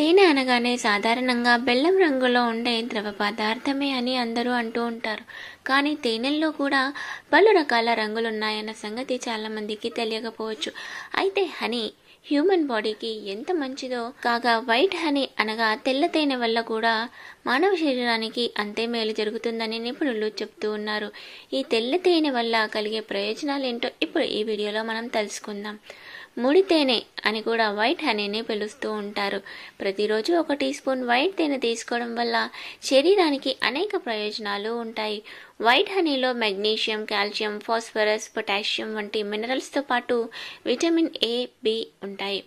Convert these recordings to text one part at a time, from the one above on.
తేనె అనగానే సాధారణంగా బెల్లం రంగులో ఉండే ద్రవ పదార్థమే అని అందరూ అంటూ ఉంటారు కానీ తేనెల్లో కూడా పలు రకాల రంగులున్నాయన్న సంగతి చాలామందికి తెలియకపోవచ్చు అయితే హనీ హ్యూమన్ బాడీకి ఎంత మంచిదో కాగా వైట్ హనీ అనగా తెల్ల తేనె వల్ల కూడా మానవ శరీరానికి అంతే మేలు జరుగుతుందని నిపుణులు చెప్తూ ఉన్నారు ఈ తెల్ల తేనె వల్ల కలిగే ప్రయోజనాలు ఏంటో ఇప్పుడు ఈ వీడియోలో మనం తెలుసుకుందాం ముడి తేనె అని కూడా వైట్ హనీని పిలుస్తూ ఉంటారు ప్రతిరోజు ఒక టీ స్పూన్ వైట్ తేనె తీసుకోవడం వల్ల శరీరానికి అనేక ప్రయోజనాలు ఉంటాయి వైట్ హనీలో మెగ్నీషియం కాల్షియం ఫాస్ఫరస్ పొటాషియం వంటి మినరల్స్తో పాటు విటమిన్ ఏ బి ఉంటాయి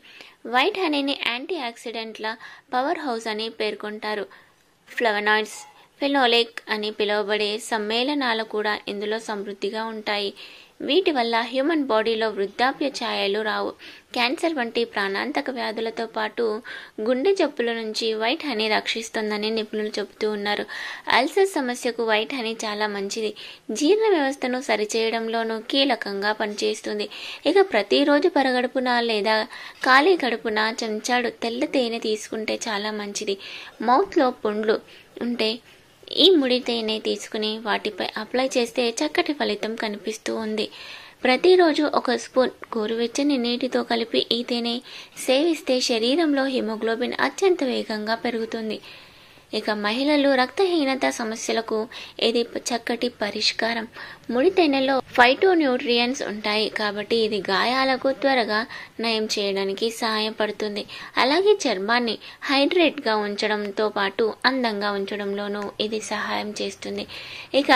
వైట్ హనీని యాంటీ ఆక్సిడెంట్ల పవర్ హౌస్ అని పేర్కొంటారు ఫ్లవనాయిడ్స్ ఫెలోలెక్ అని పిలువబడే సమ్మేళనాలు కూడా ఇందులో సమృద్ధిగా ఉంటాయి వీటి వల్ల హ్యూమన్ బాడీలో వృద్ధాప్య ఛాయలు రావు క్యాన్సర్ వంటి ప్రాణాంతక వ్యాధులతో పాటు గుండె జబ్బుల నుంచి వైట్ హనీ రక్షిస్తుందని నిపుణులు చెబుతూ ఉన్నారు అల్సర్ సమస్యకు వైట్ హనీ చాలా మంచిది జీర్ణ వ్యవస్థను సరిచేయడంలోనూ కీలకంగా పనిచేస్తుంది ఇక ప్రతిరోజు పరగడుపున లేదా ఖాళీ గడుపున చెంచాడు తెల్ల తేనె తీసుకుంటే చాలా మంచిది మౌత్లో పుండ్లు ఉంటే ఈ ముడి తేనె తీసుకుని వాటిపై అప్లై చేస్తే చక్కటి ఫలితం కనిపిస్తూ ఉంది ప్రతిరోజు ఒక స్పూన్ గోరువెచ్చని నీటితో కలిపి ఈ తేనె సేవిస్తే శరీరంలో హిమోగ్లోబిన్ అత్యంత వేగంగా పెరుగుతుంది ఇక మహిళలు రక్తహీనత సమస్యలకు ఇది చక్కటి పరిష్కారం ముడి తేనెలో ఫైటో న్యూట్రియన్స్ ఉంటాయి కాబట్టి ఇది గాయాలకు త్వరగా నయం చేయడానికి సహాయపడుతుంది అలాగే చర్మాన్ని హైడ్రేట్గా ఉంచడంతో పాటు అందంగా ఉంచడంలోనూ ఇది సహాయం చేస్తుంది ఇక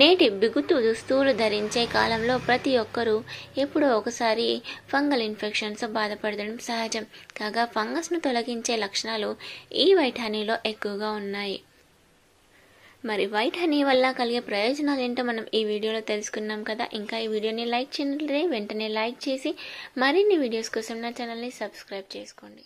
నేటి బిగుతు దుస్తువులు ధరించే కాలంలో ప్రతి ఒక్కరూ ఎప్పుడో ఒకసారి ఫంగల్ ఇన్ఫెక్షన్స్ బాధపడడం సహజం కాగా ఫంగస్ను తొలగించే లక్షణాలు ఈ వైట్ హనీలో ఎక్కువగా ఉన్నాయి మరి వైట్ హనీ వల్ల కలిగే ప్రయోజనాలు ఏంటో మనం ఈ వీడియోలో తెలుసుకున్నాం కదా ఇంకా ఈ వీడియోని లైక్ చేయండి వెంటనే లైక్ చేసి మరిన్ని వీడియోస్ కోసం నా ఛానల్ని సబ్స్క్రైబ్ చేసుకోండి